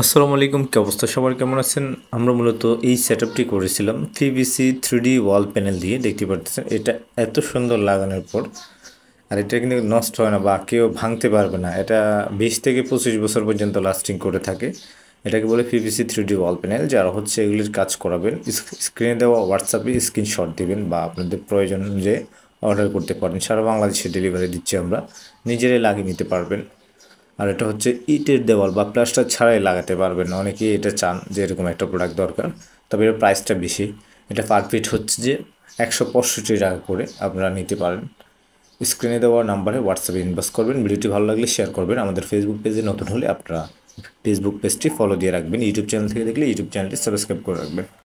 আসসালামু আলাইকুম কী অবস্থা সবার কেমন আছেন আমরা মূলত এই সেটআপটি করেছিলাম পিবিসি থ্রিডি ওয়াল প্যানেল দিয়ে দেখতে পাচ্ছেন এটা এত সুন্দর লাগানোর পর আর এটা কিন্তু নষ্ট হয় না বা কেউ ভাঙতে পারবে না এটা বিশ থেকে পঁচিশ বছর পর্যন্ত লাস্টিং করে থাকে এটাকে বলে পিবিসি থ্রিডি ওয়াল প্যানেল যারা হচ্ছে এগুলির কাজ করাবেন স্ক্রিনে দেওয়া হোয়াটসঅ্যাপে স্ক্রিনশট দেবেন বা আপনাদের প্রয়োজন অনুযায়ী অর্ডার করতে পারেন সারা বাংলাদেশে ডেলিভারি দিচ্ছি আমরা নিজেরাই লাগিয়ে নিতে পারবেন আর এটা হচ্ছে ইটের দেওয়াল বা প্লাস্টার ছাড়াই লাগাতে পারবেন অনেকেই এটা চান যে এরকম একটা প্রোডাক্ট দরকার তবে এর প্রাইসটা বেশি এটা পার পিট হচ্ছে যে একশো পঁয়ষট্টি টাকা করে আপনারা নিতে পারেন স্ক্রিনে দেওয়া নাম্বারে হোয়াটসঅ্যাপে ইনবক্স করবেন ভিডিওটি ভালো লাগলে শেয়ার করবেন আমাদের ফেসবুক পেজে নতুন হলে আপনারা ফেসবুক পেজটি ফলো দিয়ে রাখবেন ইউটিউব চ্যানেল থেকে দেখলে ইউটিউব চ্যানেলটি সাবস্ক্রাইব করে রাখবেন